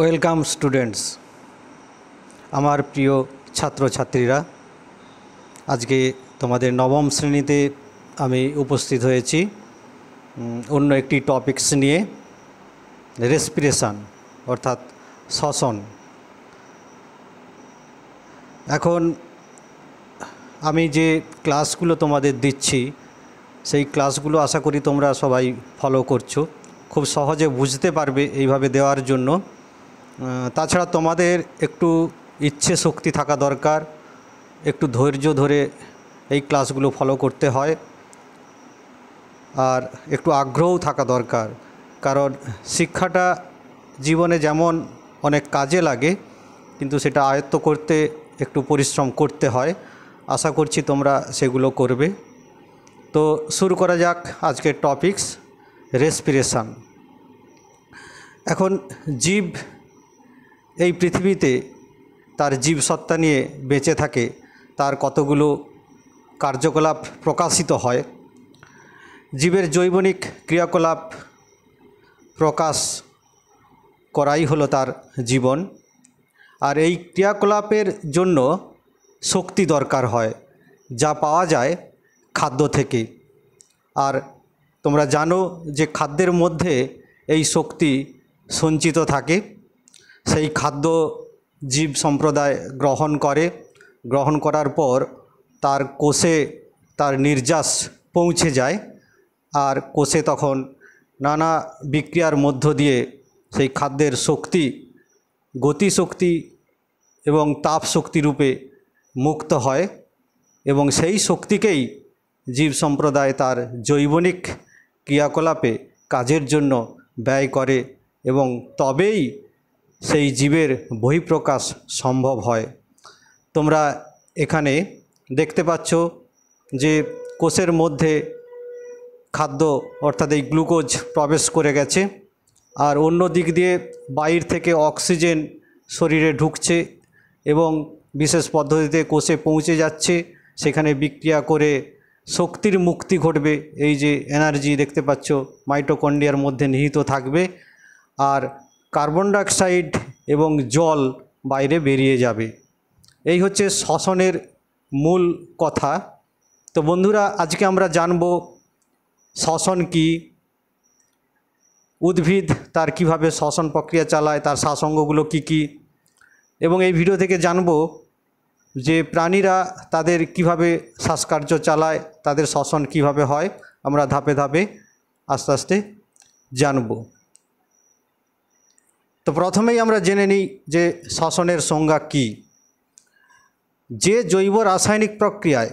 welcome students আমার প্রিয় ছাত্রছাত্রীরা আজকে তোমাদের নবম শ্রেণীতে আমি উপস্থিত হয়েছি অন্য একটি টপিকস নিয়ে রেসপিরেশান অর্থাৎ শ্বসন এখন আমি যে ক্লাসগুলো তোমাদের দিচ্ছি সেই ক্লাসগুলো আশা করি তোমরা সবাই ফলো করছো খুব সহজে বুঝতে পারবে এইভাবে দেওয়ার জন্য তাছাড়া তোমাদের একটু ইচ্ছে শক্তি থাকা দরকার একটু ধৈর্য ধরে এই ক্লাসগুলো ফলো করতে হয় আর একটু আগ্রহও থাকা দরকার কারণ শিক্ষাটা জীবনে যেমন অনেক কাজে লাগে কিন্তু সেটা আয়ত্ত করতে একটু পরিশ্রম করতে হয় আশা করছি তোমরা সেগুলো করবে তো শুরু করা যাক আজকের টপিকস রেসপিরেশান এখন জীব এই পৃথিবীতে তার জীবসত্তা নিয়ে বেঁচে থাকে তার কতগুলো কার্যকলাপ প্রকাশিত হয় জীবের জৈবনিক ক্রিয়াকলাপ প্রকাশ করাই হলো তার জীবন আর এই ক্রিয়াকলাপের জন্য শক্তি দরকার হয় যা পাওয়া যায় খাদ্য থেকে আর তোমরা জানো যে খাদ্যের মধ্যে এই শক্তি সঞ্চিত থাকে সেই খাদ্য জীব সম্প্রদায় গ্রহণ করে গ্রহণ করার পর তার কোষে তার নির্যাস পৌঁছে যায় আর কোষে তখন নানা বিক্রিয়ার মধ্য দিয়ে সেই খাদ্যের শক্তি গতিশক্তি এবং তাপ শক্তিরূপে মুক্ত হয় এবং সেই শক্তিকেই জীব সম্প্রদায় তার জৈবনিক ক্রিয়াকলাপে কাজের জন্য ব্যয় করে এবং তবেই সেই জীবের বহিঃপ্রকাশ সম্ভব হয় তোমরা এখানে দেখতে পাচ্ছ যে কোষের মধ্যে খাদ্য অর্থাৎ এই গ্লুকোজ প্রবেশ করে গেছে আর অন্য দিক দিয়ে বাইর থেকে অক্সিজেন শরীরে ঢুকছে এবং বিশেষ পদ্ধতিতে কোষে পৌঁছে যাচ্ছে সেখানে বিক্রিয়া করে শক্তির মুক্তি ঘটবে এই যে এনার্জি দেখতে পাচ্ছ মাইটোকন্ডিয়ার মধ্যে নিহিত থাকবে আর কার্বন ডাইঅক্সাইড এবং জল বাইরে বেরিয়ে যাবে এই হচ্ছে শ্বসনের মূল কথা তো বন্ধুরা আজকে আমরা জানব শ্বসন কি উদ্ভিদ তার কিভাবে শ্বসন প্রক্রিয়া চালায় তার শ্বাসঙ্গগুলো কি কি এবং এই ভিডিও থেকে জানব যে প্রাণীরা তাদের কিভাবে শ্বাসকার্য চালায় তাদের শ্বসন কিভাবে হয় আমরা ধাপে ধাপে আস্তে আস্তে জানবো তো প্রথমেই আমরা জেনে নিই যে শ্বসনের সংজ্ঞা কি যে জৈব রাসায়নিক প্রক্রিয়ায়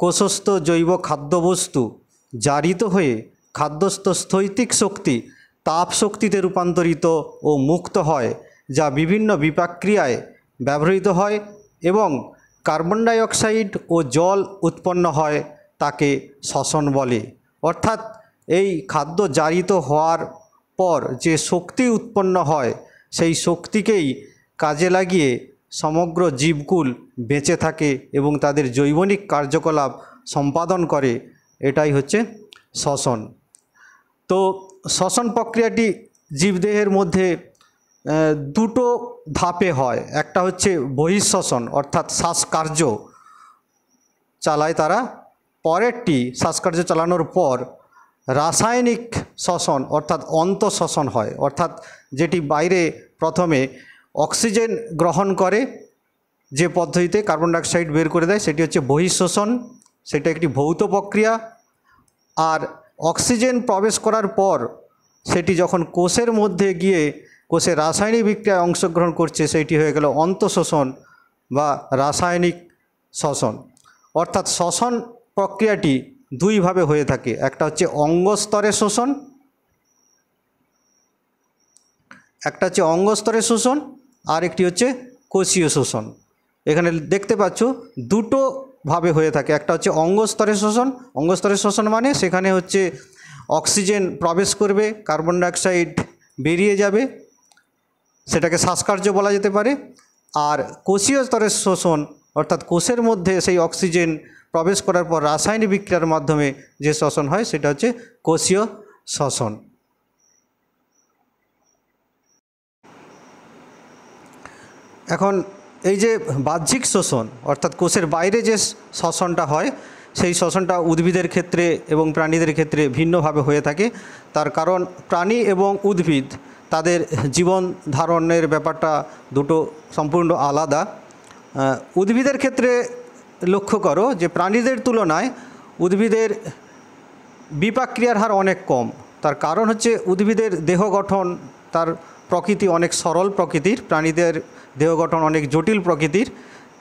কোষস্থ জৈব খাদ্যবস্তু জারিত হয়ে খাদ্যস্থ স্থৈতিক শক্তি তাপ শক্তিতে রূপান্তরিত ও মুক্ত হয় যা বিভিন্ন বিপাক্রিয়ায় ব্যবহৃত হয় এবং কার্বন ডাইঅক্সাইড ও জল উৎপন্ন হয় তাকে শ্বসন বলে অর্থাৎ এই খাদ্য জারিত হওয়ার পর যে শক্তি উৎপন্ন হয় সেই শক্তিকেই কাজে লাগিয়ে সমগ্র জীবকুল বেঁচে থাকে এবং তাদের জৈবনিক কার্যকলাপ সম্পাদন করে এটাই হচ্ছে শ্বসন তো শ্বসন প্রক্রিয়াটি জীবদেহের মধ্যে দুটো ধাপে হয় একটা হচ্ছে বহিঃশ্বসন অর্থাৎ শ্বাসকার্য চালায় তারা পরেরটি শ্বাসকার্য চালানোর পর রাসায়নিক শ্বসন অর্থাৎ অন্তঃশ্বসন হয় অর্থাৎ যেটি বাইরে প্রথমে অক্সিজেন গ্রহণ করে যে পদ্ধতিতে কার্বন ডাইঅক্সাইড বের করে দেয় সেটি হচ্ছে বহিঃশ্বসন সেটা একটি ভৌত প্রক্রিয়া আর অক্সিজেন প্রবেশ করার পর সেটি যখন কোষের মধ্যে গিয়ে কোষে রাসায়নিক বিক্রিয়ায় অংশগ্রহণ করছে সেটি হয়ে গেল অন্তঃশ্বসন বা রাসায়নিক শ্বসন অর্থাৎ শ্বসন প্রক্রিয়াটি দুইভাবে হয়ে থাকে একটা হচ্ছে অঙ্গস্তরে শোষণ একটা হচ্ছে অঙ্গস্তরে শোষণ আর একটি হচ্ছে কোষীয় শোষণ এখানে দেখতে পাচ্ছ দুটো ভাবে হয়ে থাকে একটা হচ্ছে অঙ্গস্তরে শোষণ অঙ্গস্তরে শোষণ মানে সেখানে হচ্ছে অক্সিজেন প্রবেশ করবে কার্বন ডাইঅক্সাইড বেরিয়ে যাবে সেটাকে শ্বাসকার্য বলা যেতে পারে আর কোষীয় স্তরের শোষণ অর্থাৎ কোষের মধ্যে সেই অক্সিজেন প্রবেশ করার পর রাসায়নিক বিক্রিয়ার মাধ্যমে যে শ্বসন হয় সেটা হচ্ছে কোষীয় শ্বসন এখন এই যে বাহ্যিক শোষণ অর্থাৎ কোষের বাইরে যে শ্বসনটা হয় সেই শ্বসনটা উদ্ভিদের ক্ষেত্রে এবং প্রাণীদের ক্ষেত্রে ভিন্নভাবে হয়ে থাকে তার কারণ প্রাণী এবং উদ্ভিদ তাদের জীবন ধারণের ব্যাপারটা দুটো সম্পূর্ণ আলাদা উদ্ভিদের ক্ষেত্রে লক্ষ্য করো যে প্রাণীদের তুলনায় উদ্ভিদের বিপাক্রিয়ার হার অনেক কম তার কারণ হচ্ছে উদ্ভিদের দেহ গঠন তার প্রকৃতি অনেক সরল প্রকৃতির প্রাণীদের দেহ গঠন অনেক জটিল প্রকৃতির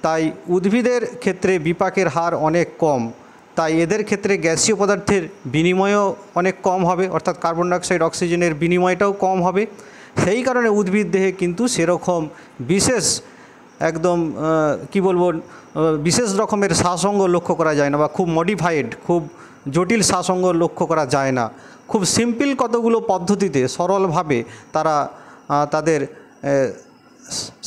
তাই উদ্ভিদের ক্ষেত্রে বিপাকের হার অনেক কম তাই এদের ক্ষেত্রে গ্যাসীয় পদার্থের বিনিময়ও অনেক কম হবে অর্থাৎ কার্বন ডাইঅক্সাইড অক্সিজেনের বিনিময়টাও কম হবে সেই কারণে উদ্ভিদ দেহে কিন্তু সেরকম বিশেষ একদম কি বলবো বিশেষ রকমের সাসঙ্গ লক্ষ্য করা যায় না বা খুব মডিফাইড খুব জটিল সাসঙ্গ লক্ষ্য করা যায় না খুব সিম্পল কতগুলো পদ্ধতিতে সরলভাবে তারা তাদের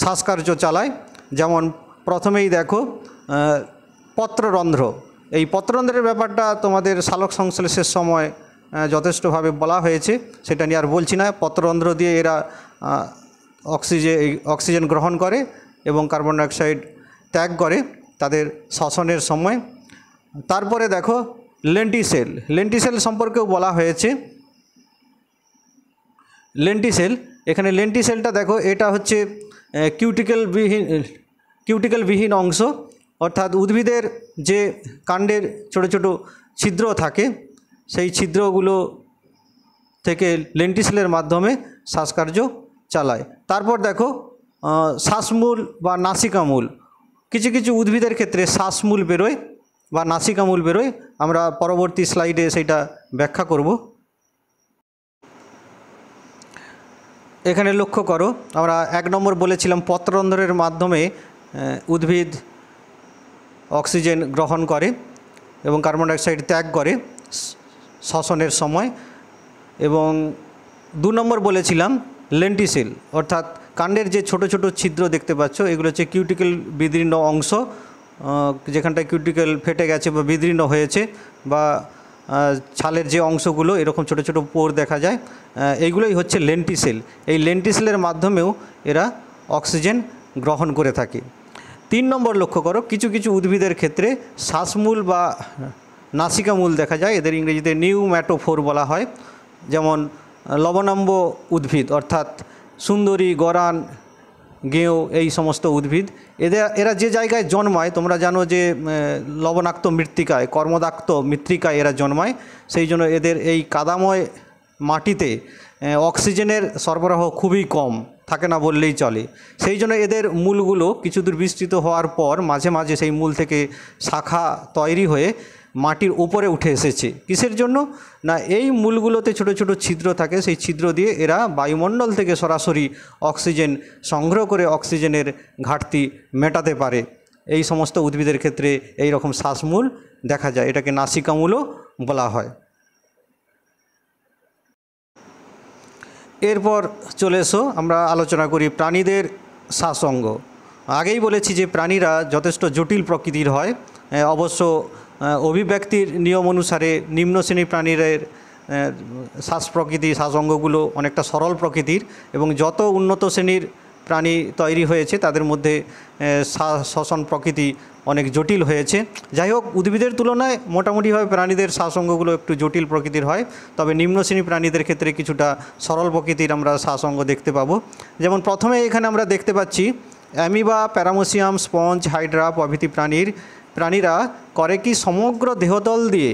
শ্বাসকার্য চালায় যেমন প্রথমেই দেখো পত্ররন্ধ্র এই পত্ররন্ধ্রের ব্যাপারটা তোমাদের শালক সংশ্লেষের সময় যথেষ্টভাবে বলা হয়েছে সেটা নিয়ে আর বলছি না পত্ররন্ধ্র দিয়ে এরা অক্সিজে অক্সিজেন গ্রহণ করে এবং কার্বন ডাইঅক্সাইড ত্যাগ করে তাদের শ্বসনের সময় তারপরে দেখো লেন্টিসেল লেন্টিসেল সম্পর্কেও বলা হয়েছে লেন্টিসেল এখানে লেন্টিসেলটা দেখো এটা হচ্ছে কিউটিক্যাল বিহীন কিউটিক্যাল বিহীন অংশ অর্থাৎ উদ্ভিদের যে কাণ্ডের ছোট ছোট ছিদ্র থাকে সেই ছিদ্রগুলো থেকে লেন্টিসেলের মাধ্যমে শ্বাসকার্য চালায় তারপর দেখো শ্বাসমূল বা নাসিকামূল কিছু কিছু উদ্ভিদের ক্ষেত্রে শ্বাসমূল বেরোয় বা নাসিকামূল বেরোয় আমরা পরবর্তী স্লাইডে সেটা ব্যাখ্যা করব এখানে লক্ষ্য করো আমরা এক নম্বর বলেছিলাম পত্ররন্ধ্রের মাধ্যমে উদ্ভিদ অক্সিজেন গ্রহণ করে এবং কার্বন ডাইঅক্সাইড ত্যাগ করে শ্বসনের সময় এবং দু নম্বর বলেছিলাম লেন্টিসিল অর্থাৎ কাণ্ডের যে ছোট ছোট ছিদ্র দেখতে পাচ্ছ এগুলো হচ্ছে কিউটিক্যাল বিদীর্ণ অংশ যেখানটায় কিউটিক্যাল ফেটে গেছে বা বিদীর্ণ হয়েছে বা ছালের যে অংশগুলো এরকম ছোট ছোট পোর দেখা যায় এইগুলোই হচ্ছে লেন্টিসেল এই লেন্টিসেলের মাধ্যমেও এরা অক্সিজেন গ্রহণ করে থাকে তিন নম্বর লক্ষ্য করো কিছু কিছু উদ্ভিদের ক্ষেত্রে শ্বাসমূল বা নাসিকামূল দেখা যায় এদের ইংরেজিতে নিউ ম্যাটোফোর বলা হয় যেমন লবণাম্ব উদ্ভিদ অর্থাৎ সুন্দরী গরান গেঁও এই সমস্ত উদ্ভিদ এদের এরা যে জায়গায় জন্মায় তোমরা জানো যে লবণাক্ত মৃত্তিকায় কর্মদাক্ত মৃত্তিকায় এরা জন্মায় সেই জন্য এদের এই কাদাময় মাটিতে অক্সিজেনের সরবরাহ খুবই কম থাকে না বললেই চলে সেই জন্য এদের মূলগুলো কিছু দূর বিস্তৃত হওয়ার পর মাঝে মাঝে সেই মূল থেকে শাখা তৈরি হয়ে মাটির উপরে উঠে এসেছে কিসের জন্য না এই মূলগুলোতে ছোট ছোট ছিদ্র থাকে সেই ছিদ্র দিয়ে এরা বায়ুমণ্ডল থেকে সরাসরি অক্সিজেন সংগ্রহ করে অক্সিজেনের ঘাটতি মেটাতে পারে এই সমস্ত উদ্ভিদের ক্ষেত্রে এই রকম শ্বাসমূল দেখা যায় এটাকে নাসিকামূলও বলা হয় এরপর চলে এসো আমরা আলোচনা করি প্রাণীদের শ্বাসঙ্গ আগেই বলেছি যে প্রাণীরা যথেষ্ট জটিল প্রকৃতির হয় অবশ্য অভিব্যক্তির নিয়ম অনুসারে নিম্ন শ্রেণী প্রাণীদের শ্বাস প্রকৃতি শ্বাস অঙ্গগুলো অনেকটা সরল প্রকৃতির এবং যত উন্নত শ্রেণীর প্রাণী তৈরি হয়েছে তাদের মধ্যে শ্বসন প্রকৃতি অনেক জটিল হয়েছে যাই হোক উদ্ভিদের তুলনায় মোটামুটিভাবে প্রাণীদের শ্বাসঙ্গগুলো একটু জটিল প্রকৃতির হয় তবে নিম্ন শ্রেণী প্রাণীদের ক্ষেত্রে কিছুটা সরল প্রকৃতির আমরা শ্বাসঙ্গ দেখতে পাবো যেমন প্রথমে এখানে আমরা দেখতে পাচ্ছি অ্যামিবা প্যারামোসিয়াম স্পঞ্জ হাইড্রা প্রভৃতি প্রাণীর প্রাণীরা করে কি সমগ্র দেহতল দিয়ে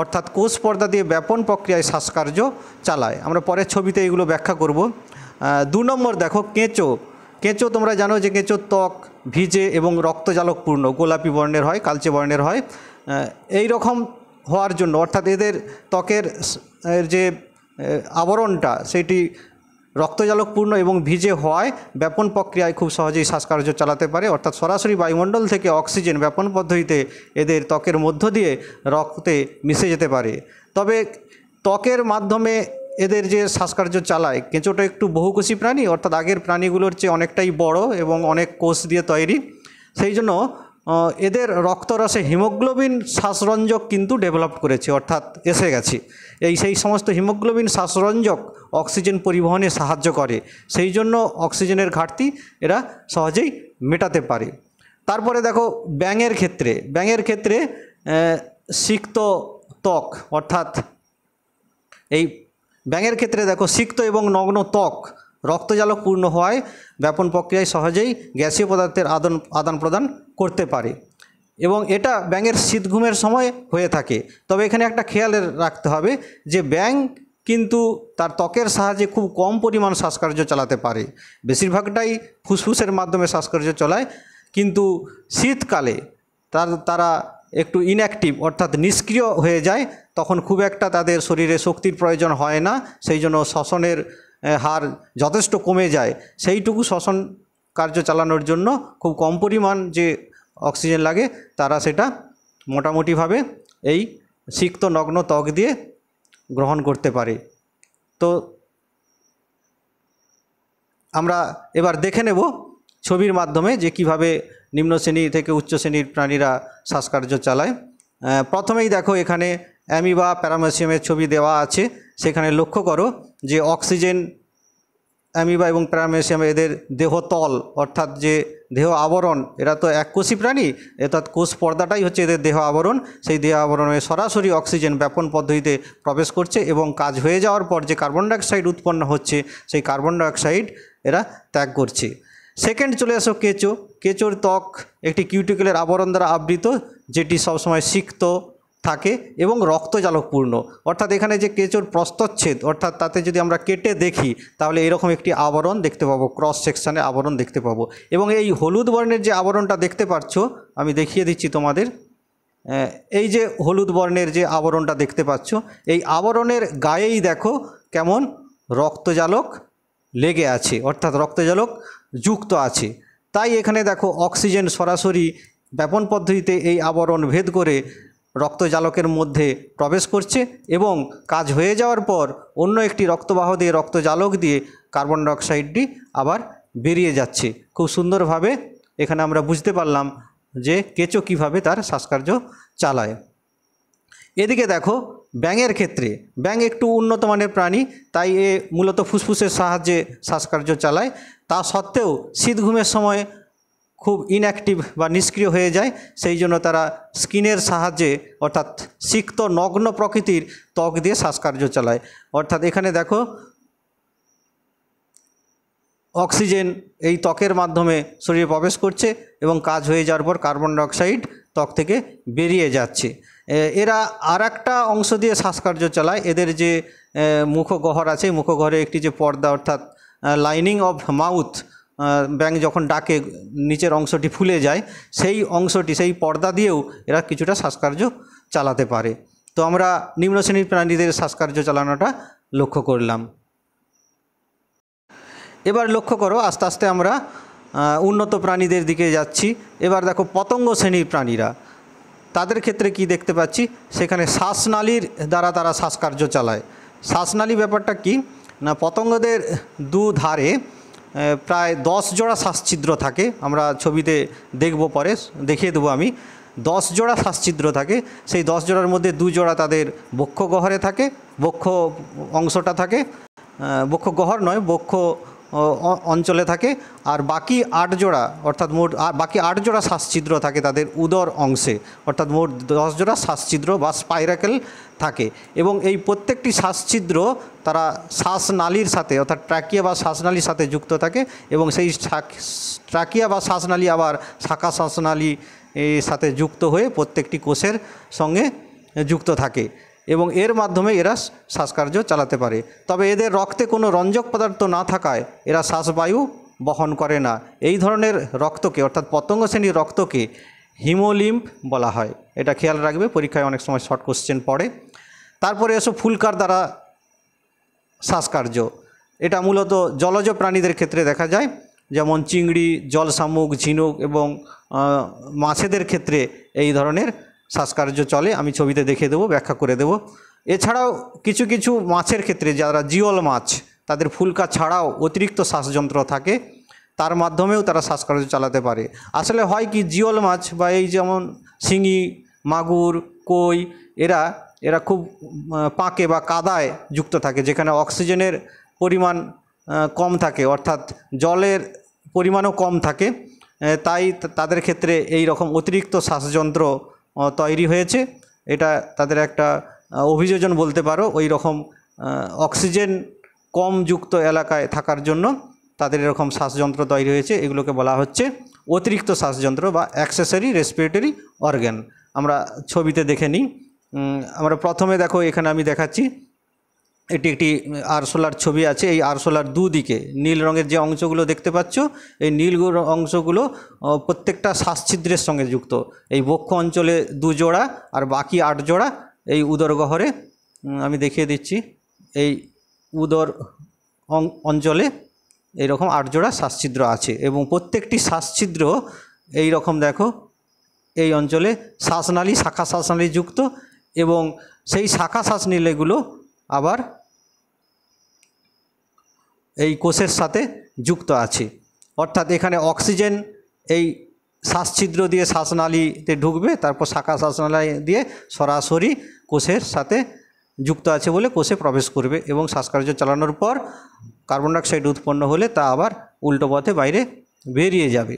অর্থাৎ কোষ পর্দা দিয়ে ব্যাপন প্রক্রিয়ায় শ্বাসকার্য চালায় আমরা পরের ছবিতে এগুলো ব্যাখ্যা করব দু নম্বর দেখো কেঁচো কেঁচো তোমরা জানো যে কেঁচোর ত্বক ভিজে এবং রক্তজালকপূর্ণ গোলাপি বর্ণের হয় কালচে বর্ণের হয় এই রকম হওয়ার জন্য অর্থাৎ এদের ত্বকের যে আবরণটা সেটি রক্তজালকপূর্ণ এবং ভিজে হওয়ায় ব্যাপন প্রক্রিয়ায় খুব সহজেই শ্বাসকার্য চালাতে পারে অর্থাৎ সরাসরি বায়ুমণ্ডল থেকে অক্সিজেন ব্যাপন পদ্ধতিতে এদের ত্বকের মধ্য দিয়ে রক্তে মিশে যেতে পারে তবে ত্বকের মাধ্যমে এদের যে শ্বাসকার্য চালায় কেঁচোটা একটু বহুকোষী প্রাণী অর্থাৎ আগের প্রাণীগুলোর চেয়ে অনেকটাই বড় এবং অনেক কোষ দিয়ে তৈরি সেই জন্য এদের রক্তরসে হিমোগ্লোবিন শ্বাসরঞ্জক কিন্তু ডেভেলপ করেছে অর্থাৎ এসে গেছে এই সেই সমস্ত হিমোগ্লোবিন শ্বাসরঞ্জক অক্সিজেন পরিবহনে সাহায্য করে সেই জন্য অক্সিজেনের ঘাটতি এরা সহজেই মেটাতে পারে তারপরে দেখো ব্যাঙের ক্ষেত্রে ব্যাঙের ক্ষেত্রে সিক্ত ত্বক অর্থাৎ এই ব্যাঙের ক্ষেত্রে দেখো সিক্ত এবং নগ্ন ত্বক রক্তজালক পূর্ণ হওয়ায় ব্যাপন প্রক্রিয়ায় সহজেই গ্যাসীয় পদার্থের আদান আদান প্রদান করতে পারে এবং এটা ব্যাঙের শীত ঘুমের সময় হয়ে থাকে তবে এখানে একটা খেয়াল রাখতে হবে যে ব্যাঙ কিন্তু তার ত্বকের সাহায্যে খুব কম পরিমাণ শ্বাসকার্য চালাতে পারে বেশিরভাগটাই ফুসফুসের মাধ্যমে শ্বাসকার্য চলায় কিন্তু শীতকালে তার তারা একটু ইনঅ্যাক্টিভ অর্থাৎ নিষ্ক্রিয় হয়ে যায় তখন খুব একটা তাদের শরীরে শক্তির প্রয়োজন হয় না সেই জন্য শ্বসনের হার যথেষ্ট কমে যায় সেইটুকু শ্বসন কার্য চালানোর জন্য খুব কম পরিমাণ যে অক্সিজেন লাগে তারা সেটা মোটামুটিভাবে এই সিক্ত নগ্ন ত্বক দিয়ে গ্রহণ করতে পারে তো আমরা এবার দেখে নেব ছবির মাধ্যমে যে কিভাবে নিম্ন শ্রেণী থেকে উচ্চ শ্রেণীর প্রাণীরা শ্বাসকার্য চালায় প্রথমেই দেখো এখানে অ্যামিবা প্যারামেসিয়ামের ছবি দেওয়া আছে সেখানে লক্ষ্য করো যে অক্সিজেন অ্যামিবা এবং প্যারামেসিয়াম এদের দেহতল অর্থাৎ যে দেহ আবরণ এরা তো এক কোষি প্রাণী অর্থাৎ কোষ পর্দাটাই হচ্ছে এদের দেহ আবরণ সেই দেহ আবরণে সরাসরি অক্সিজেন ব্যাপন পদ্ধতিতে প্রবেশ করছে এবং কাজ হয়ে যাওয়ার পর যে কার্বন ডাইঅক্সাইড উৎপন্ন হচ্ছে সেই কার্বন ডাইঅক্সাইড এরা ত্যাগ করছে সেকেন্ড চলে আসো কেঁচো কেঁচোর ত্বক একটি কিউটিকেলের আবরণ দ্বারা আবৃত যেটি সবসময় সিক্ত থাকে এবং রক্তজালকপূর্ণ অর্থাৎ এখানে যে কেঁচোর প্রস্তচ্ছেদ অর্থাৎ তাতে যদি আমরা কেটে দেখি তাহলে এরকম একটি আবরণ দেখতে পাবো ক্রস সেকশানে আবরণ দেখতে পাবো এবং এই হলুদ বর্ণের যে আবরণটা দেখতে পাচ্ছ আমি দেখিয়ে দিচ্ছি তোমাদের এই যে হলুদ বর্ণের যে আবরণটা দেখতে পাচ্ছ এই আবরণের গায়েই দেখো কেমন রক্তজালক লেগে আছে অর্থাৎ রক্তজালক যুক্ত আছে তাই এখানে দেখো অক্সিজেন সরাসরি ব্যাপন পদ্ধতিতে এই আবরণ ভেদ করে রক্তজালকের মধ্যে প্রবেশ করছে এবং কাজ হয়ে যাওয়ার পর অন্য একটি রক্তবাহ দিয়ে রক্তজালক দিয়ে কার্বন ডাইঅক্সাইডটি আবার বেরিয়ে যাচ্ছে খুব সুন্দরভাবে এখানে আমরা বুঝতে পারলাম যে কেঁচো কিভাবে তার শ্বাসকার্য চালায় এদিকে দেখো ব্যাঙের ক্ষেত্রে ব্যাঙ একটু উন্নত মানের প্রাণী তাই এ মূলত ফুসফুসের সাহায্যে শ্বাসকার্য চালায় তা সত্ত্বেও শীত ঘুমের সময় খুব ইনঅ্যাক্টিভ বা নিষ্ক্রিয় হয়ে যায় সেই জন্য তারা স্কিনের সাহায্যে অর্থাৎ সিক্ত নগ্ন প্রকৃতির ত্বক দিয়ে শ্বাসকার্য চালায় অর্থাৎ এখানে দেখো অক্সিজেন এই ত্বকের মাধ্যমে শরীরে প্রবেশ করছে এবং কাজ হয়ে যাওয়ার পর কার্বন ডাইঅক্সাইড ত্বক থেকে বেরিয়ে যাচ্ছে এরা আর একটা অংশ দিয়ে শ্বাসকার্য চালায় এদের যে মুখগহর আছে মুখগহরে একটি যে পর্দা অর্থাৎ লাইনিং অফ মাউথ ব্যাঙ যখন ডাকে নিচের অংশটি ফুলে যায় সেই অংশটি সেই পর্দা দিয়েও এরা কিছুটা শ্বাসকার্য চালাতে পারে তো আমরা নিম্ন শ্রেণীর প্রাণীদের শ্বাসকার্য চালানোটা লক্ষ্য করলাম এবার লক্ষ্য করো আস্তে আস্তে আমরা উন্নত প্রাণীদের দিকে যাচ্ছি এবার দেখো পতঙ্গ শ্রেণীর প্রাণীরা তাদের ক্ষেত্রে কি দেখতে পাচ্ছি সেখানে শ্বাসনালীর দ্বারা তারা শ্বাসকার্য চালায় শ্বাসনালী ব্যাপারটা কি না পতঙ্গদের দু ধারে প্রায় দশ জোড়া শ্বাসছিদ্র থাকে আমরা ছবিতে দেখব পরে দেখিয়ে দেবো আমি দশ জোড়া শ্বাসছিদ্র থাকে সেই দশ জোড়ার মধ্যে দু জোড়া তাদের বক্ষ গহরে থাকে বক্ষ অংশটা থাকে বক্ষ গহর নয় বক্ষ অঞ্চলে থাকে আর বাকি আট জোড়া অর্থাৎ মোট বাকি আট জোড়া শ্বাসছিদ্র থাকে তাদের উদর অংশে অর্থাৎ মোট দশ জোড়া শ্বাসছিদ্র বা স্পাইরাকেল থাকে এবং এই প্রত্যেকটি শ্বাসছিদ্র তারা শ্বাসনালীর সাথে অর্থাৎ ট্রাকিয়া বা শ্বাসনালীর সাথে যুক্ত থাকে এবং সেই ট্রাকিয়া বা শ্বাসনালী আবার শাখা শ্বাসনালী সাথে যুক্ত হয়ে প্রত্যেকটি কোষের সঙ্গে যুক্ত থাকে এবং এর মাধ্যমে এরা শ্বাসকার্য চালাতে পারে তবে এদের রক্তে কোনো রঞ্জক পদার্থ না থাকায় এরা শ্বাসবায়ু বহন করে না এই ধরনের রক্তকে অর্থাৎ পতঙ্গ শ্রেণীর রক্তকে হিমোলিম্প বলা হয় এটা খেয়াল রাখবে পরীক্ষায় অনেক সময় শর্ট কোশ্চেন পড়ে তারপরে এসো ফুলকার দ্বারা শ্বাসকার্য এটা মূলত জলজ প্রাণীদের ক্ষেত্রে দেখা যায় যেমন চিংড়ি জল শামুক ঝিনুক এবং মাছেদের ক্ষেত্রে এই ধরনের শ্বাসকার্য চলে আমি ছবিতে দেখে দেবো ব্যাখ্যা করে দেবো এছাড়াও কিছু কিছু মাছের ক্ষেত্রে যারা জিওল মাছ তাদের ফুলকা ছাড়াও অতিরিক্ত শ্বাসযন্ত্র থাকে তার মাধ্যমেও তারা শ্বাসকার্য চালাতে পারে আসলে হয় কি জিওল মাছ বা এই যেমন শিঙি মাগুর কই এরা এরা খুব পাঁকে বা কাদায় যুক্ত থাকে যেখানে অক্সিজেনের পরিমাণ কম থাকে অর্থাৎ জলের পরিমাণও কম থাকে তাই তাদের ক্ষেত্রে এই রকম অতিরিক্ত শ্বাসযন্ত্র তৈরি হয়েছে এটা তাদের একটা অভিযোজন বলতে পারো ওই রকম অক্সিজেন কম যুক্ত এলাকায় থাকার জন্য তাদের এরকম শ্বাসযন্ত্র তৈরি হয়েছে এগুলোকে বলা হচ্ছে অতিরিক্ত শ্বাসযন্ত্র বা অ্যাক্সেসারি রেসপিরেটরি অর্গ্যান আমরা ছবিতে দেখে নিই আমরা প্রথমে দেখো এখানে আমি দেখাচ্ছি এটি একটি আরশোলার ছবি আছে এই আরশোলার দুদিকে নীল রঙের যে অংশগুলো দেখতে পাচ্ছ এই নীল অংশগুলো প্রত্যেকটা শ্বাসছিদ্রের সঙ্গে যুক্ত এই বক্ষ অঞ্চলে দু জোড়া আর বাকি আট জোড়া এই উদর গহরে আমি দেখিয়ে দিচ্ছি এই উদর অঞ্চলে এইরকম আট জোড়া শ্বাসছিদ্র আছে এবং প্রত্যেকটি শ্বাসছিদ্র এই রকম দেখো এই অঞ্চলে শ্বাসনালী শাখা শ্বাসনালী যুক্ত এবং সেই শাখা শ্বাসনালীগুলো আবার এই কোষের সাথে যুক্ত আছে অর্থাৎ এখানে অক্সিজেন এই শ্বাসছিদ্র দিয়ে শ্বাসনালীতে ঢুকবে তারপর শাখা শ্বাসনালী দিয়ে সরাসরি কোষের সাথে যুক্ত আছে বলে কোষে প্রবেশ করবে এবং শ্বাসকার্য চালানোর পর কার্বন ডাইঅক্সাইড উৎপন্ন হলে তা আবার উল্টো পথে বাইরে বেরিয়ে যাবে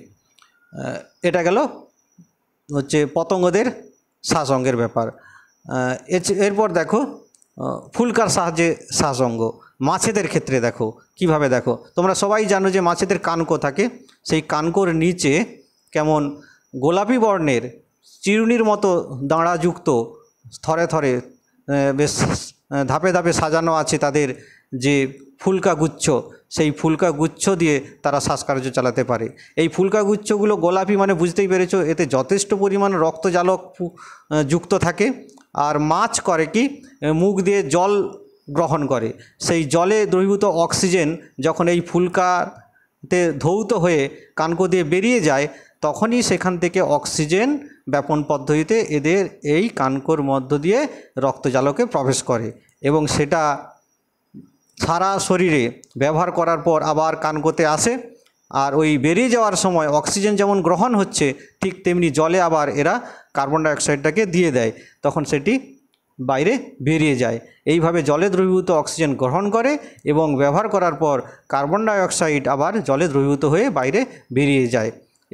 এটা গেল হচ্ছে পতঙ্গদের শ্বাসঙ্গের ব্যাপার এরপর দেখো ফুলকার সাহায্যে শ্বাসঙ্গ মাছেদের ক্ষেত্রে দেখো কিভাবে দেখো তোমরা সবাই জানো যে মাছেদের কানকো থাকে সেই কানকোর নিচে কেমন গোলাপি বর্ণের চিরুনির মতো দাঁড়াযুক্ত থরে থরে বেশ ধাপে ধাপে সাজানো আছে তাদের যে ফুলকা গুচ্ছ সেই ফুলকা গুচ্ছ দিয়ে তারা শ্বাসকার্য চালাতে পারে এই ফুলকা গুচ্ছগুলো গোলাপি মানে বুঝতেই পেরেছ এতে যথেষ্ট পরিমাণ রক্তজালক যুক্ত থাকে আর মাছ করে কি মুখ দিয়ে জল গ্রহণ করে সেই জলে দ্রবীভূত অক্সিজেন যখন এই ফুলকাতে ধৌত হয়ে কানকো দিয়ে বেরিয়ে যায় তখনই সেখান থেকে অক্সিজেন ব্যাপন পদ্ধতিতে এদের এই কানকোর মধ্য দিয়ে রক্তজালকে প্রবেশ করে এবং সেটা সারা শরীরে ব্যবহার করার পর আবার কানকোতে আসে আর ওই বেরিয়ে যাওয়ার সময় অক্সিজেন যেমন গ্রহণ হচ্ছে ঠিক তেমনি জলে আবার এরা কার্বন ডাইঅক্সাইডটাকে দিয়ে দেয় তখন সেটি বাইরে বেরিয়ে যায় এইভাবে জলে দ্রবীভূত অক্সিজেন গ্রহণ করে এবং ব্যবহার করার পর কার্বন ডাইঅক্সাইড আবার জলে দ্রবীভূত হয়ে বাইরে বেরিয়ে যায়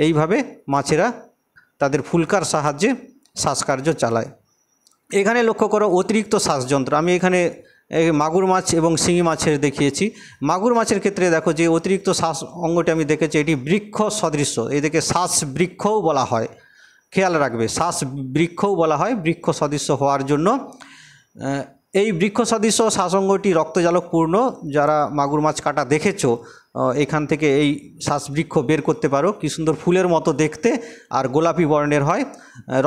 এইভাবে মাছেরা তাদের ফুলকার সাহায্যে শ্বাসকার্য চালায় এখানে লক্ষ্য করো অতিরিক্ত শ্বাসযন্ত্র আমি এখানে মাগুর মাছ এবং শিঙি মাছের দেখিয়েছি মাগুর মাছের ক্ষেত্রে দেখো যে অতিরিক্ত শ্বাস অঙ্গটি আমি দেখেছি এটি বৃক্ষ সদৃশ্য এদেরকে শ্বাস বৃক্ষও বলা হয় খেয়াল রাখবে শ্বাস বৃক্ষও বলা হয় বৃক্ষ সদৃশ্য হওয়ার জন্য এই বৃক্ষ সদৃশ্য শ্বাসঙ্গটি রক্তজালকপূর্ণ যারা মাগুর মাছ কাটা দেখেছো এখান থেকে এই শ্বাসবৃক্ষ বের করতে পারো কি সুন্দর ফুলের মতো দেখতে আর গোলাপি বর্ণের হয়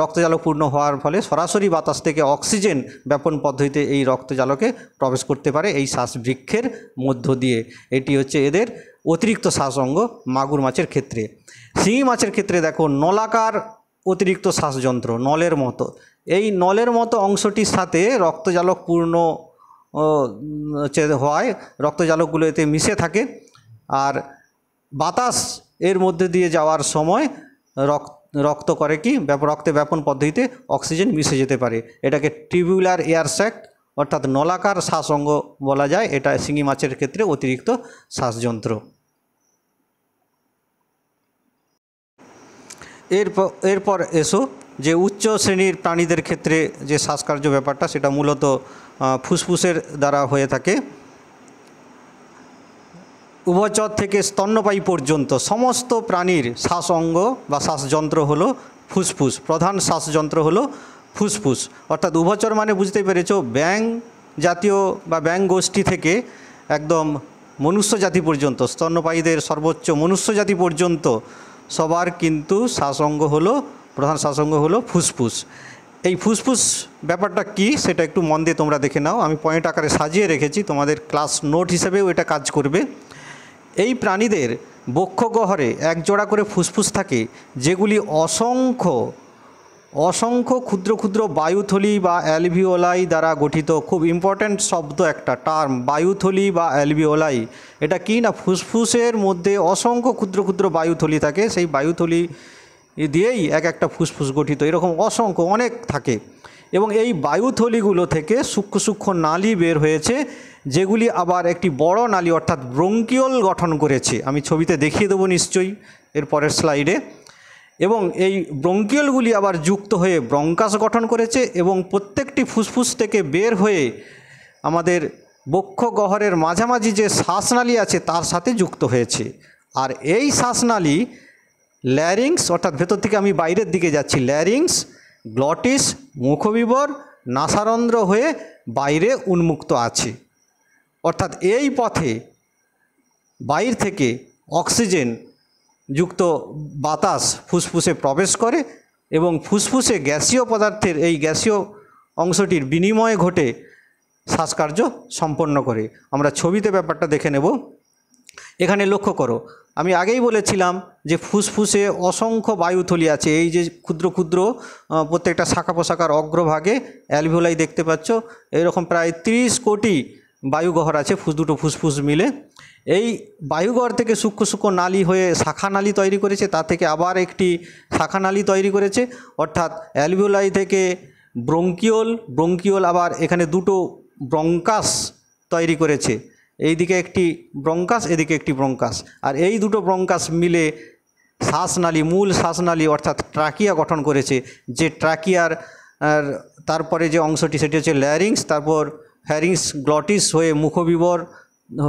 রক্তজালকপূর্ণ হওয়ার ফলে সরাসরি বাতাস থেকে অক্সিজেন ব্যাপন পদ্ধতিতে এই রক্তজালকে প্রবেশ করতে পারে এই শ্বাসবৃক্ষের মধ্য দিয়ে এটি হচ্ছে এদের অতিরিক্ত শ্বাসঙ্গ মাগুর মাছের ক্ষেত্রে শিঙি মাছের ক্ষেত্রে দেখো নলাকার অতিরিক্ত শ্বাসযন্ত্র নলের মতো এই নলের মতো অংশটির সাথে রক্তজালক পূর্ণ হয় রক্তজালকগুলো এতে মিশে থাকে আর বাতাস এর মধ্যে দিয়ে যাওয়ার সময় রক্ত রক্ত করে কি রক্তে ব্যাপন পদ্ধতিতে অক্সিজেন মিশে যেতে পারে এটাকে টিবিউলার এয়ার স্যাক অর্থাৎ নলাকার শ্বাসঙ্গ বলা যায় এটা শিঙি মাছের ক্ষেত্রে অতিরিক্ত শ্বাসযন্ত্র এরপর এরপর এসো যে উচ্চ শ্রেণীর প্রাণীদের ক্ষেত্রে যে শ্বাসকার্য ব্যাপারটা সেটা মূলত ফুসফুসের দ্বারা হয়ে থাকে উভচর থেকে স্তন্যপায়ী পর্যন্ত সমস্ত প্রাণীর শ্বাস অঙ্গ বা শ্বাসযন্ত্র হলো ফুসফুস প্রধান শ্বাসযন্ত্র হলো ফুসফুস অর্থাৎ উভচর মানে বুঝতে পেরেছ ব্যাং জাতীয় বা ব্যাং গোষ্ঠী থেকে একদম মনুষ্য জাতি পর্যন্ত স্তন্যপায়ীদের সর্বোচ্চ মনুষ্য জাতি পর্যন্ত সবার কিন্তু শ্বাসঙ্গ হলো প্রধান শ্বাসঙ্গ হলো ফুসফুস এই ফুসফুস ব্যাপারটা কি সেটা একটু মন দিয়ে তোমরা দেখে নাও আমি পয়েন্ট আকারে সাজিয়ে রেখেছি তোমাদের ক্লাস নোট হিসেবেও এটা কাজ করবে এই প্রাণীদের বক্ষ গহরে একজোড়া করে ফুসফুস থাকে যেগুলি অসংখ্য অসংখ্য ক্ষুদ্র ক্ষুদ্র বায়ুথলি বা অ্যালভিওলাই দ্বারা গঠিত খুব ইম্পর্ট্যান্ট শব্দ একটা টার্ম বায়ুথলি বা অ্যালভিওলাই এটা কি না ফুসফুসের মধ্যে অসংখ্য ক্ষুদ্র ক্ষুদ্র বায়ুথলি থাকে সেই বায়ুথলি দিয়েই এক একটা ফুসফুস গঠিত এরকম অসংখ্য অনেক থাকে এবং এই বায়ুথলিগুলো থেকে সূক্ষ্ম সূক্ষ্ম নালী বের হয়েছে যেগুলি আবার একটি বড় নালী অর্থাৎ ব্রঙ্কিওল গঠন করেছে আমি ছবিতে দেখিয়ে দেবো নিশ্চয়ই এর পরের স্লাইডে এবং এই ব্রঙ্কিয়লগুলি আবার যুক্ত হয়ে ব্রঙ্কাস গঠন করেছে এবং প্রত্যেকটি ফুসফুস থেকে বের হয়ে আমাদের বক্ষ মাঝামাঝি যে শ্বাসনালী আছে তার সাথে যুক্ত হয়েছে আর এই শ্বাসনালী ল্যারিংস অর্থাৎ ভেতর থেকে আমি বাইরের দিকে যাচ্ছি ল্যারিংস গ্লটিস মুখবিবর নাসারন্ধ্র হয়ে বাইরে উন্মুক্ত আছে অর্থাৎ এই পথে বাইর থেকে অক্সিজেন যুক্ত বাতাস ফুসফুসে প্রবেশ করে এবং ফুসফুসে গ্যাসীয় পদার্থের এই গ্যাসীয় অংশটির বিনিময়ে ঘটে শ্বাসকার্য সম্পন্ন করে আমরা ছবিতে ব্যাপারটা দেখে নেব এখানে লক্ষ্য করো আমি আগেই বলেছিলাম যে ফুসফুসে অসংখ্য বায়ুথলি আছে এই যে ক্ষুদ্র ক্ষুদ্র প্রত্যেকটা শাখা পোশাকার অগ্রভাগে অ্যালভিওলাই দেখতে পাচ্ছ এরকম প্রায় ৩০ কোটি বায়ুগহর আছে ফুস দুটো ফুসফুস মিলে এই বায়ুগহর থেকে সূক্ষ্ম সূক্ষ্ম নালী হয়ে শাখা নালী তৈরি করেছে তা থেকে আবার একটি শাখা নালী তৈরি করেছে অর্থাৎ অ্যালভিওলাই থেকে ব্রঙ্কিওল ব্রঙ্কিওল আবার এখানে দুটো ব্রঙ্কাস তৈরি করেছে এইদিকে একটি ব্রঙ্কাস এদিকে একটি ব্রঙ্কাস আর এই দুটো ব্রঙ্কাস মিলে শ্বাসনালী মূল শ্বাসনালী অর্থাৎ ট্রাকিয়া গঠন করেছে যে ট্রাকিয়ার তারপরে যে অংশটি সেটি হচ্ছে ল্যারিংস তারপর হ্যারিংস গ্লটিস হয়ে মুখবিবর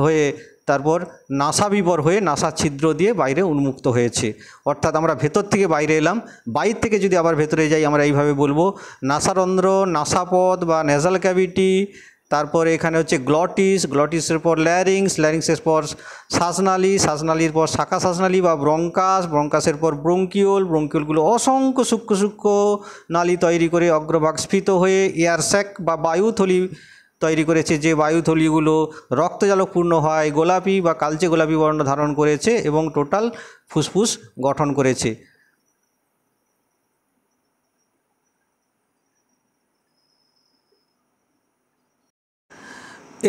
হয়ে তারপর নাসাবিবর হয়ে নাসা ছিদ্র দিয়ে বাইরে উন্মুক্ত হয়েছে অর্থাৎ আমরা ভেতর থেকে বাইরে এলাম বাইর থেকে যদি আবার ভেতরে যাই আমরা এইভাবে বলবো নাসারন্ধ্র নাসাপদ বা নেজাল ক্যাভিটি তারপরে এখানে হচ্ছে গ্লটিস গ্লটিসের পর ল্যারিংস ল্যারিংসের পর শ্বাসনালী শ্বাসনালীর পর শাখা শ্বাসনালী বা ব্রঙ্কাস ব্রঙ্কাসের পর ব্রঙ্কিওল ব্রঙ্কিওলগুলো অসংখ্য সূক্ষ্ম সূক্ষ্ম নালী তৈরি করে অগ্রভাগ স্ফীত হয়ে এয়ার স্যাক বা বায়ুথলি তৈরি করেছে যে বায়ুথলিগুলো রক্তজালকপূর্ণ হয় গোলাপি বা কালচে গোলাপি বর্ণ ধারণ করেছে এবং টোটাল ফুসফুস গঠন করেছে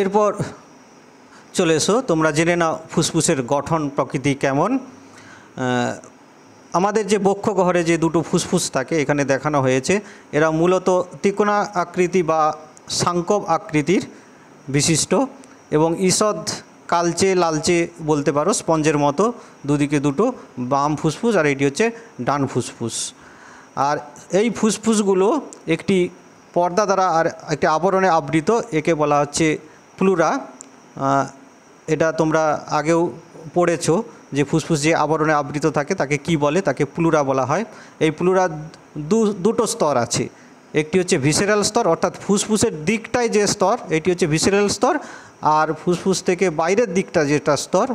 এরপর চলে এসো তোমরা জেনে নাও ফুসফুসের গঠন প্রকৃতি কেমন আমাদের যে বক্ষ গহরে যে দুটো ফুসফুস থাকে এখানে দেখানো হয়েছে এরা মূলত ত্রিকোণা আকৃতি বা সাংকব আকৃতির বিশিষ্ট এবং ঈষদ কালচে লালচে বলতে পারো স্পঞ্জের মতো দুদিকে দুটো বাম ফুসফুস আর এটি হচ্ছে ডান ফুসফুস আর এই ফুসফুসগুলো একটি পর্দা দ্বারা আর একটি আবরণে আবৃত একে বলা হচ্ছে প্লুরা এটা তোমরা আগেও পড়েছ যে ফুসফুস যে আবরণে আবৃত থাকে তাকে কি বলে তাকে প্লুরা বলা হয় এই প্লুরা দুটো স্তর আছে একটি হচ্ছে ভিসেরাল স্তর অর্থাৎ ফুসফুসের দিকটায় যে স্তর এটি হচ্ছে ভিসেরাল স্তর আর ফুসফুস থেকে বাইরের দিকটা যেটা স্তর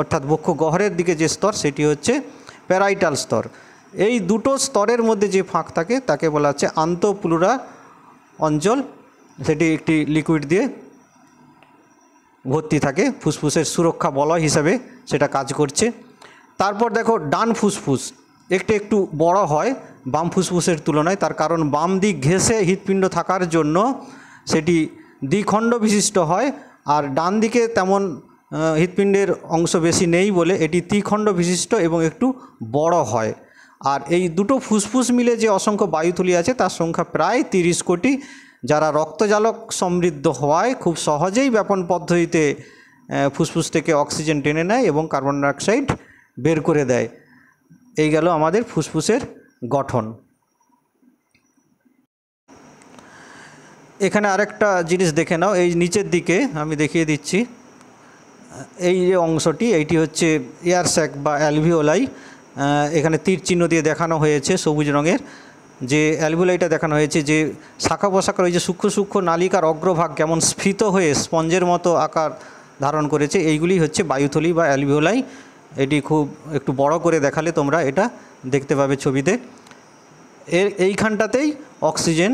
অর্থাৎ বক্ষ গহরের দিকে যে স্তর সেটি হচ্ছে প্যারাইটাল স্তর এই দুটো স্তরের মধ্যে যে ফাঁক থাকে তাকে বলা হচ্ছে আন্তঃপ্লুরা অঞ্চল সেটি একটি লিকুইড দিয়ে ভর্তি থাকে ফুসফুসের সুরক্ষা বলয় হিসাবে সেটা কাজ করছে তারপর দেখো ডান ফুসফুস একটু একটু বড় হয় বাম ফুসফুসের তুলনায় তার কারণ বাম দিক ঘেঁষে হৃৎপিণ্ড থাকার জন্য সেটি দ্বিখণ্ড বিশিষ্ট হয় আর ডান দিকে তেমন হৃৎপিণ্ডের অংশ বেশি নেই বলে এটি ত্রিখণ্ড বিশিষ্ট এবং একটু বড় হয় আর এই দুটো ফুসফুস মিলে যে অসংখ্য বায়ুথলি আছে তার সংখ্যা প্রায় তিরিশ কোটি যারা রক্তজালক সমৃদ্ধ হওয়ায় খুব সহজেই ব্যাপন পদ্ধতিতে ফুসফুস থেকে অক্সিজেন টেনে নেয় এবং কার্বন ডাইঅক্সাইড বের করে দেয় এই গেল আমাদের ফুসফুসের গঠন এখানে আরেকটা জিনিস দেখে নাও এই নিচের দিকে আমি দেখিয়ে দিচ্ছি এই যে অংশটি এইটি হচ্ছে এয়ার স্যাক বা অ্যালভিওলাই এখানে তীর চিহ্ন দিয়ে দেখানো হয়েছে সবুজ রঙের যে অ্যালভিওলাইটা দেখানো হয়েছে যে শাখা পোশাকের ওই যে সূক্ষ্ম সূক্ষ্ম নালিকার অগ্রভাগ কেমন স্ফীত হয়ে স্পঞ্জের মতো আকার ধারণ করেছে এইগুলি হচ্ছে বায়ুথলি বা অ্যালভিওলাই এটি খুব একটু বড় করে দেখালে তোমরা এটা দেখতে পাবে ছবিতে এর এইখানটাতেই অক্সিজেন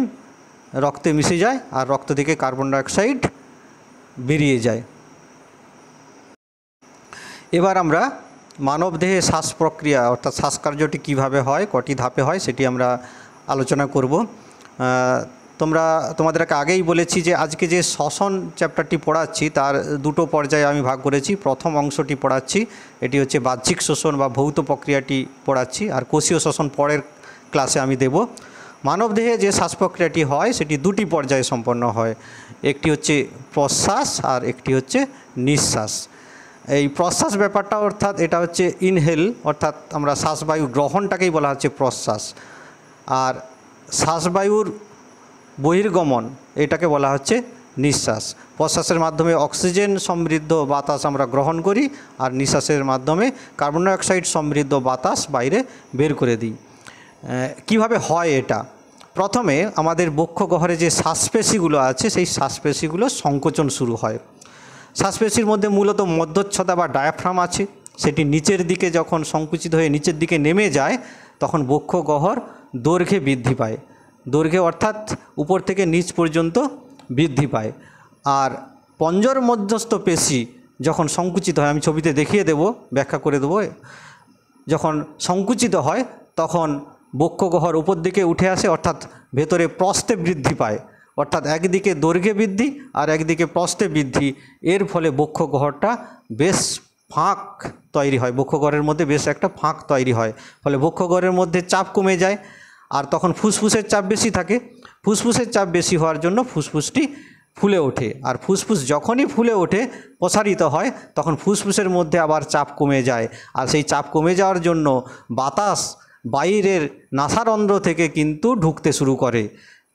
রক্তে মিশে যায় আর রক্ত থেকে কার্বন ডাইঅক্সাইড বেরিয়ে যায় এবার আমরা মানবদেহে শ্বাস প্রক্রিয়া অর্থাৎ শ্বাসকার্যটি কীভাবে হয় কটি ধাপে হয় সেটি আমরা আলোচনা করব তোমরা তোমাদেরকে আগেই বলেছি যে আজকে যে শ্বসন চ্যাপ্টারটি পড়াচ্ছি তার দুটো পর্যায়ে আমি ভাগ করেছি প্রথম অংশটি পড়াচ্ছি এটি হচ্ছে বাহ্যিক শোষণ বা ভৌত প্রক্রিয়াটি পড়াচ্ছি আর কোষীয় শোষণ পরের ক্লাসে আমি দেব মানবদেহে যে শ্বাস প্রক্রিয়াটি হয় সেটি দুটি পর্যায়ে সম্পন্ন হয় একটি হচ্ছে প্রশ্বাস আর একটি হচ্ছে নিঃশ্বাস এই প্রশ্বাস ব্যাপারটা অর্থাৎ এটা হচ্ছে ইনহেল অর্থাৎ আমরা শ্বাসবায়ু গ্রহণটাকেই বলা হচ্ছে প্রশ্বাস আর শ্বাসবায়ুর বহির্গমন এটাকে বলা হচ্ছে নিঃশ্বাস প্রশ্বাসের মাধ্যমে অক্সিজেন সমৃদ্ধ বাতাস আমরা গ্রহণ করি আর নিঃশ্বাসের মাধ্যমে কার্বন ডাইঅক্সাইড সমৃদ্ধ বাতাস বাইরে বের করে দিই কিভাবে হয় এটা প্রথমে আমাদের বক্ষগহরে যে শ্বাসপেশিগুলো আছে সেই শ্বাসপেশিগুলো সংকোচন শুরু হয় শ্বাসপেশির মধ্যে মূলত মধ্যচ্ছদা বা ডায়াফ্রাম আছে সেটি নিচের দিকে যখন সংকুচিত হয়ে নিচের দিকে নেমে যায় তখন বক্ষগহর দৈর্ঘ্যে বৃদ্ধি পায় দৈর্ঘ্যে অর্থাৎ উপর থেকে নিচ পর্যন্ত বৃদ্ধি পায় আর পঞ্জর মধ্যস্থ পেশি যখন সংকুচিত হয় আমি ছবিতে দেখিয়ে দেব ব্যাখ্যা করে দেব যখন সংকুচিত হয় তখন বক্ষগহর উপর দিকে উঠে আসে অর্থাৎ ভেতরে প্রস্তে বৃদ্ধি পায় অর্থাৎ একদিকে দৈর্ঘ্যে বৃদ্ধি আর একদিকে প্রস্তে বৃদ্ধি এর ফলে বক্ষগহরটা বেশ ফাঁক তৈরি হয় বক্ষগড়ের মধ্যে বেশ একটা ফাঁক তৈরি হয় ফলে বক্ষগড়ের মধ্যে চাপ কমে যায় আর তখন ফুসফুসের চাপ বেশি থাকে ফুসফুসের চাপ বেশি হওয়ার জন্য ফুসফুসটি ফুলে ওঠে আর ফুসফুস যখনই ফুলে ওঠে প্রসারিত হয় তখন ফুসফুসের মধ্যে আবার চাপ কমে যায় আর সেই চাপ কমে যাওয়ার জন্য বাতাস বাইরের নাসারন্ধ্র থেকে কিন্তু ঢুকতে শুরু করে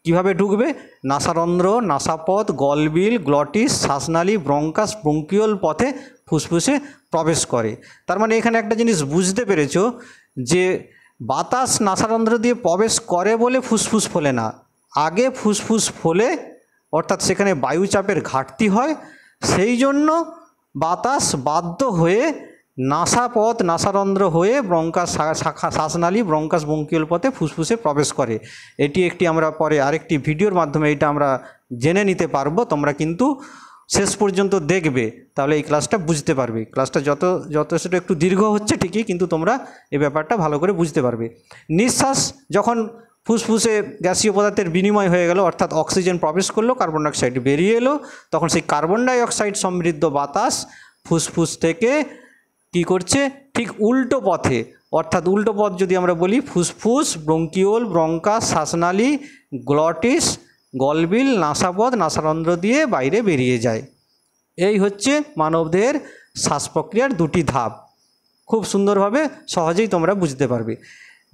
কিভাবে ঢুকবে নাসারন্ধ্র নাসাপথ গলবিল গ্লটিস শ্বাসনালী ব্রঙ্কাস ব্রঙ্কিওল পথে ফুসফুসে প্রবেশ করে তার মানে এখানে একটা জিনিস বুঝতে পেরেছ যে বাতাস নাসারন্ধ্র দিয়ে প্রবেশ করে বলে ফুসফুস ফোলে না আগে ফুসফুস ফোলে অর্থাৎ সেখানে বায়ুচাপের ঘাটতি হয় সেই জন্য বাতাস বাধ্য হয়ে নাসা পথ নাসারন্ধ্র হয়ে ব্রঙ্কাস শাখা শ্বাসনালী ব্রঙ্কাস বঙ্কিল পথে ফুসফুসে প্রবেশ করে এটি একটি আমরা পরে আরেকটি ভিডিওর মাধ্যমে এটা আমরা জেনে নিতে পারবো তোমরা কিন্তু শেষ পর্যন্ত দেখবে তাহলে এই ক্লাসটা বুঝতে পারবে ক্লাসটা যত যথেষ্ট একটু দীর্ঘ হচ্ছে ঠিকই কিন্তু তোমরা এই ব্যাপারটা ভালো করে বুঝতে পারবে নিঃশ্বাস যখন ফুসফুসে গ্যাসীয় পদার্থের বিনিময় হয়ে গেল অর্থাৎ অক্সিজেন প্রবেশ করলো কার্বন ডাইঅক্সাইড বেরিয়ে এলো তখন সেই কার্বন ডাইঅক্সাইড সমৃদ্ধ বাতাস ফুসফুস থেকে কি করছে ঠিক উল্টো পথে অর্থাৎ উল্টো পথ যদি আমরা বলি ফুসফুস ব্রঙ্কিওল ব্রঙ্কা শ্বাসনালী গ্লটিস গলবিল নাসাপথ নাসারন্ধ্র দিয়ে বাইরে বেরিয়ে যায় এই হচ্ছে মানবদের শ্বাস প্রক্রিয়ার দুটি ধাপ খুব সুন্দরভাবে সহজেই তোমরা বুঝতে পারবে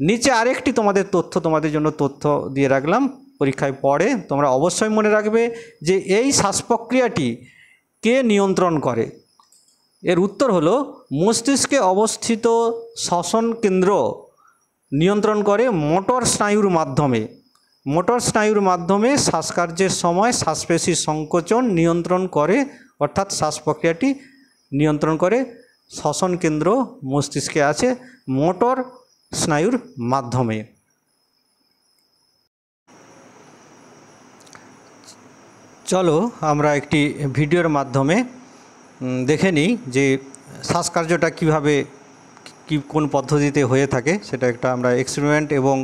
নিচে আরেকটি তোমাদের তথ্য তোমাদের জন্য তথ্য দিয়ে রাখলাম পরীক্ষায় পড়ে তোমরা অবশ্যই মনে রাখবে যে এই শ্বাস প্রক্রিয়াটি কে নিয়ন্ত্রণ করে এর উত্তর হলো মস্তিষ্কে অবস্থিত শ্বসন কেন্দ্র নিয়ন্ত্রণ করে মোটর স্নায়ুর মাধ্যমে মোটর স্নায়ুর মাধ্যমে শ্বাসকার্যের সময় শ্বাসপেশির সংকোচন নিয়ন্ত্রণ করে অর্থাৎ শ্বাস প্রক্রিয়াটি নিয়ন্ত্রণ করে শ্বসন কেন্দ্র মস্তিষ্কে আছে মোটর স্নায়ুর মাধ্যমে চলো আমরা একটি ভিডিওর মাধ্যমে দেখে নিই যে শ্বাসকার্যটা কিভাবে কি কোন পদ্ধতিতে হয়ে থাকে সেটা একটা আমরা এক্সপেরিমেন্ট এবং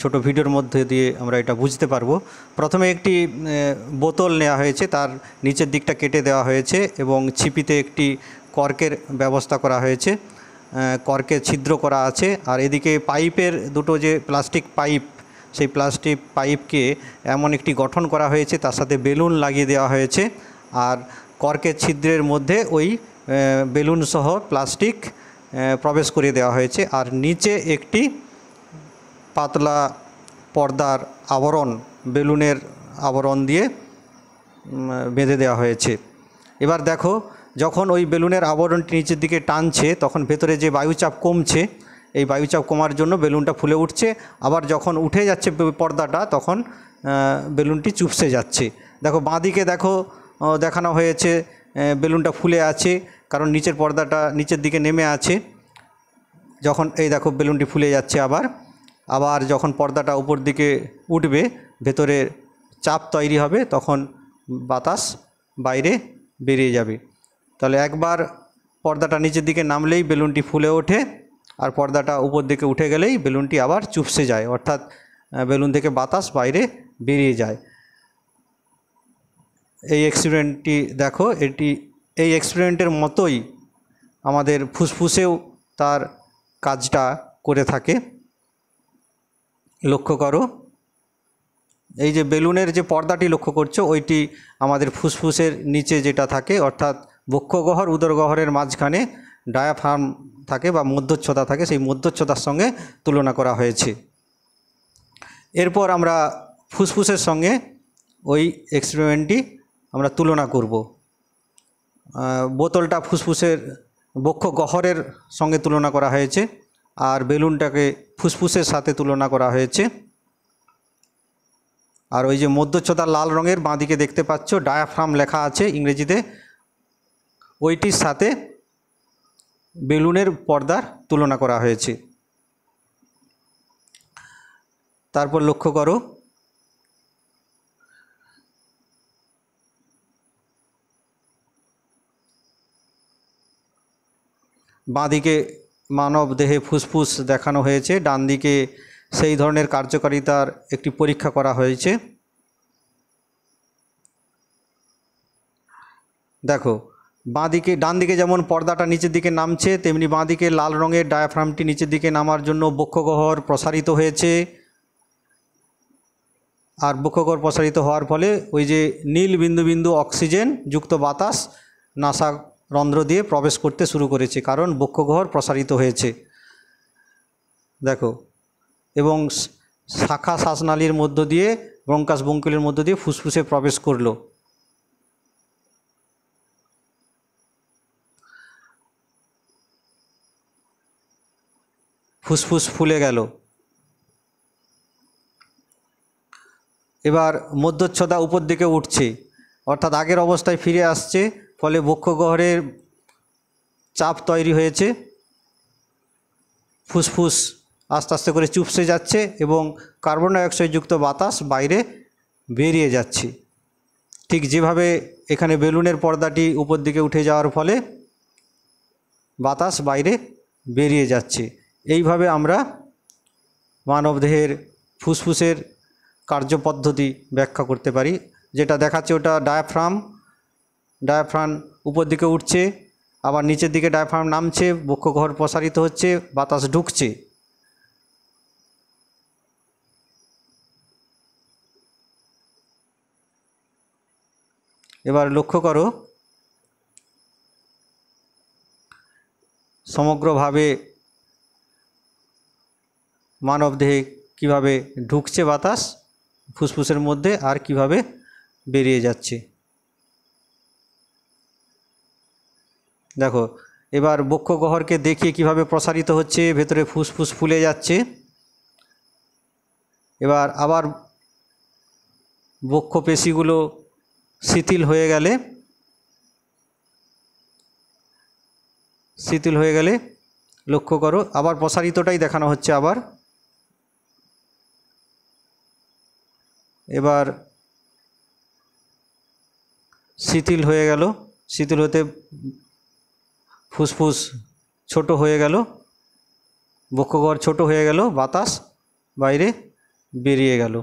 ছোট ভিডিওর মধ্যে দিয়ে আমরা এটা বুঝতে পারবো প্রথমে একটি বোতল নেওয়া হয়েছে তার নিচের দিকটা কেটে দেওয়া হয়েছে এবং ছিপিতে একটি কর্কের ব্যবস্থা করা হয়েছে কর্কে ছিদ্র করা আছে আর এদিকে পাইপের দুটো যে প্লাস্টিক পাইপ সেই প্লাস্টিক পাইপকে এমন একটি গঠন করা হয়েছে তার সাথে বেলুন লাগিয়ে দেওয়া হয়েছে আর কর্কের ছিদ্রের মধ্যে ওই বেলুন সহ প্লাস্টিক প্রবেশ করে দেওয়া হয়েছে আর নিচে একটি পাতলা পর্দার আবরণ বেলুনের আবরণ দিয়ে বেঁধে দেওয়া হয়েছে এবার দেখো যখন ওই বেলুনের আবরণটি নিচের দিকে টানছে তখন ভেতরে যে বায়ুচাপ কমছে এই বায়ুচাপ কমার জন্য বেলুনটা ফুলে উঠছে আবার যখন উঠে যাচ্ছে পর্দাটা তখন বেলুনটি চুপসে যাচ্ছে দেখো বাঁদিকে দেখো দেখানো হয়েছে বেলুনটা ফুলে আছে কারণ নিচের পর্দাটা নিচের দিকে নেমে আছে যখন এই দেখো বেলুনটি ফুলে যাচ্ছে আবার আবার যখন পর্দাটা উপর দিকে উঠবে ভেতরে চাপ তৈরি হবে তখন বাতাস বাইরে বেরিয়ে যাবে তাহলে একবার পর্দাটা নিচের দিকে নামলেই বেলুনটি ফুলে ওঠে আর পর্দাটা উপর দিকে উঠে গেলেই বেলুনটি আবার চুপসে যায় অর্থাৎ বেলুন থেকে বাতাস বাইরে বেরিয়ে যায় এই এক্সপেরিমেন্টটি দেখো এটি এই এক্সপেরিমেন্টের মতোই আমাদের ফুসফুসেও তার কাজটা করে থাকে লক্ষ্য করো এই যে বেলুনের যে পর্দাটি লক্ষ্য করছো ওইটি আমাদের ফুসফুসের নিচে যেটা থাকে অর্থাৎ বক্ষগহর উদরগহরের মাঝখানে ডায়াফার্ম থাকে বা মধ্যচ্ছতা থাকে সেই মধ্যচ্ছতার সঙ্গে তুলনা করা হয়েছে এরপর আমরা ফুসফুসের সঙ্গে ওই এক্সপেরিমেন্টটি আমরা তুলনা করব বোতলটা ফুসফুসের বক্ষগহরের সঙ্গে তুলনা করা হয়েছে আর বেলুনটাকে ফুসফুসের সাথে তুলনা করা হয়েছে আর ওই যে মধ্যচ্ছদা লাল রঙের বাঁদিকে দেখতে পাচ্ছ ডায়াফ্রাম লেখা আছে ইংরেজিতে ওইটির সাথে বেলুনের পর্দার তুলনা করা হয়েছে তারপর লক্ষ্য করো বাঁদিকে মানব দেহে ফুসফুস দেখানো হয়েছে ডান দিকে সেই ধরনের কার্যকারিতার একটি পরীক্ষা করা হয়েছে দেখো বাঁদিকে ডান দিকে যেমন পর্দাটা নিচের দিকে নামছে তেমনি বাঁদিকে লাল রঙের ডায়াফ্রামটি নিচের দিকে নামার জন্য বক্ষগহর প্রসারিত হয়েছে আর বক্ষগহর প্রসারিত হওয়ার ফলে ওই যে নীল বিন্দু বিন্দু অক্সিজেন যুক্ত বাতাস নাসা রন্ধ্র দিয়ে প্রবেশ করতে শুরু করেছে কারণ বক্ষগহর প্রসারিত হয়েছে দেখো এবং শাখা শ্বাসনালীর মধ্য দিয়ে ব্রঙ্কাশ বঙ্কুলের মধ্য দিয়ে ফুসফুসে প্রবেশ করলো ফুসফুস ফুলে গেল এবার মধ্যচ্ছদা উপর দিকে উঠছে অর্থাৎ আগের অবস্থায় ফিরে আসছে ফলে বক্ষগহরের চাপ তৈরি হয়েছে ফুসফুস আস্তে আস্তে করে চুপসে যাচ্ছে এবং কার্বন যুক্ত বাতাস বাইরে বেরিয়ে যাচ্ছে ঠিক যেভাবে এখানে বেলুনের পর্দাটি উপর দিকে উঠে যাওয়ার ফলে বাতাস বাইরে বেরিয়ে যাচ্ছে এইভাবে আমরা মানবদেহের ফুসফুসের কার্যপদ্ধতি ব্যাখ্যা করতে পারি যেটা দেখাচ্ছে ওটা ডায়াফ্রাম ডায়াফ্রাম উপর দিকে উঠছে আবার নিচের দিকে ডায়াফ্রাম নামছে বক্ষঘর প্রসারিত হচ্ছে বাতাস ঢুকছে এবার লক্ষ্য করো সমগ্রভাবে মানবদেহে কিভাবে ঢুকছে বাতাস ফুসফুসের মধ্যে আর কিভাবে বেরিয়ে যাচ্ছে দেখো এবার বক্ষ গহরকে দেখিয়ে কিভাবে প্রসারিত হচ্ছে ভেতরে ফুসফুস ফুলে যাচ্ছে এবার আবার বক্ষ পেশিগুলো শিথিল হয়ে গেলে শিথিল হয়ে গেলে লক্ষ্য করো আবার প্রসারিতটাই দেখানো হচ্ছে আবার এবার শিথিল হয়ে গেল শিথিল হতে ফুসফুস ছোট হয়ে গেল বক্ষগড় ছোট হয়ে গেল বাতাস বাইরে বেরিয়ে গেল